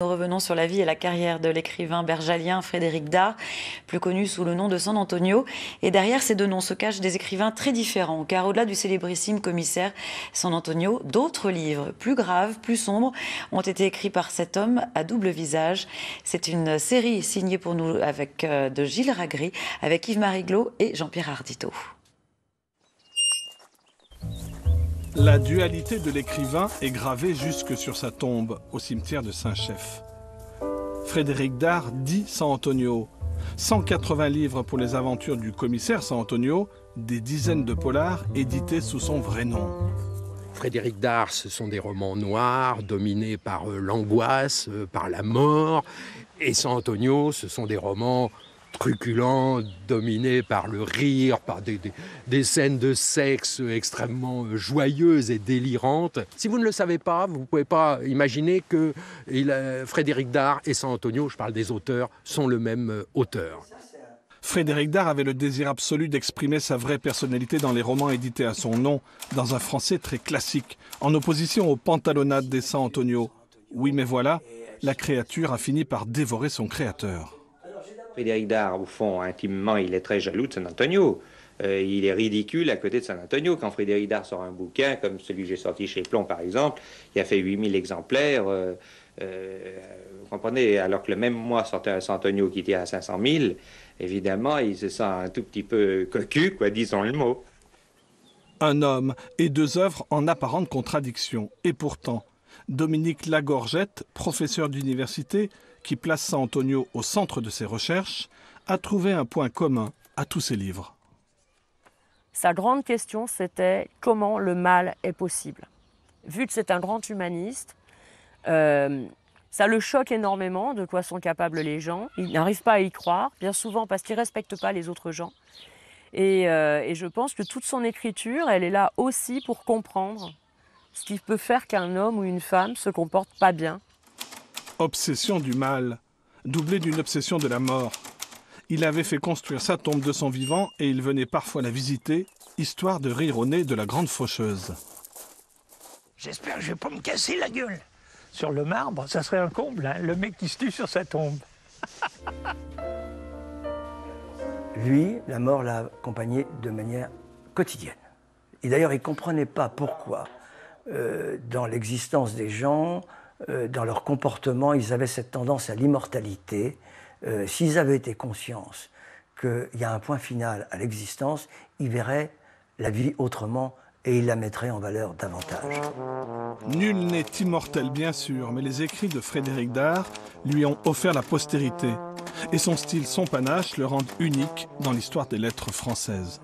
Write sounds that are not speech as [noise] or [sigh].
Nous revenons sur la vie et la carrière de l'écrivain berjalien Frédéric Dard, plus connu sous le nom de San Antonio. Et derrière ces deux noms se cachent des écrivains très différents, car au-delà du célébrissime commissaire San Antonio, d'autres livres, plus graves, plus sombres, ont été écrits par cet homme à double visage. C'est une série signée pour nous avec, euh, de Gilles Ragri, avec Yves-Marie Glot et Jean-Pierre Ardito. La dualité de l'écrivain est gravée jusque sur sa tombe au cimetière de Saint-Chef. Frédéric Dard dit San Antonio. 180 livres pour les aventures du commissaire San Antonio, des dizaines de polars édités sous son vrai nom. Frédéric Dard, ce sont des romans noirs dominés par euh, l'angoisse, euh, par la mort. Et San Antonio, ce sont des romans truculent, dominé par le rire, par des, scènes de sexe extrêmement euh, joyeuses et délirantes. Si vous ne le savez pas, vous ne pouvez pas imaginer que euh, Frédéric Dard et San Antonio, je parle des auteurs, sont le même euh, auteur. Frédéric Dard avait le désir absolu d'exprimer sa vraie personnalité dans les romans édités à son nom, dans un français très classique, en opposition aux pantalonnades des saint Antonio. Oui, mais voilà, la créature a fini par dévorer son créateur. Frédéric Dard, au fond, intimement, il est très jaloux de San Antonio. Euh, il est ridicule à côté de San Antonio. Quand Frédéric Dard sort un bouquin, comme celui que j'ai sorti chez Plomb, par exemple, il a fait 8000 exemplaires. Euh, euh, vous comprenez Alors que le même mois sortait un San Antonio qui était à 500 000, évidemment, il se sent un tout petit peu cocu, quoi, disons le mot. Un homme et deux œuvres en apparente contradiction. Et pourtant, Dominique Lagorgette, professeur d'université, qui place San Antonio au centre de ses recherches, a trouvé un point commun à tous ses livres. Sa grande question, c'était comment le mal est possible. Vu que c'est un grand humaniste, euh, ça le choque énormément de quoi sont capables les gens. Il n'arrive pas à y croire, bien souvent parce qu'ils ne respecte pas les autres gens. Et, euh, et, je pense que toute son écriture, elle est là aussi pour comprendre ce qui peut faire qu'un homme ou une femme se comporte pas bien obsession du mal, doublée d'une obsession de la mort. Il avait fait construire sa tombe de son vivant et il venait parfois la visiter, histoire de rire au nez de la grande faucheuse. J'espère que je vais pas me casser la gueule. Sur le marbre, ça serait un comble, hein, le mec qui se tue sur sa tombe. [laughs] Lui, la mort l'a accompagné de manière quotidienne. Et d'ailleurs, il ne comprenait pas pourquoi, euh, dans l'existence des gens, euh, dans leur comportement, ils avaient cette tendance à l'immortalité. Euh, s'ils avaient été conscients qu'il y a un point final à l'existence, ils verraient la vie autrement et ils la mettraient en valeur davantage. Nul n'est immortel, bien sûr, mais les écrits de Frédéric Dard lui ont offert la postérité. Et son style, son panache le rendent unique dans l'histoire des lettres françaises.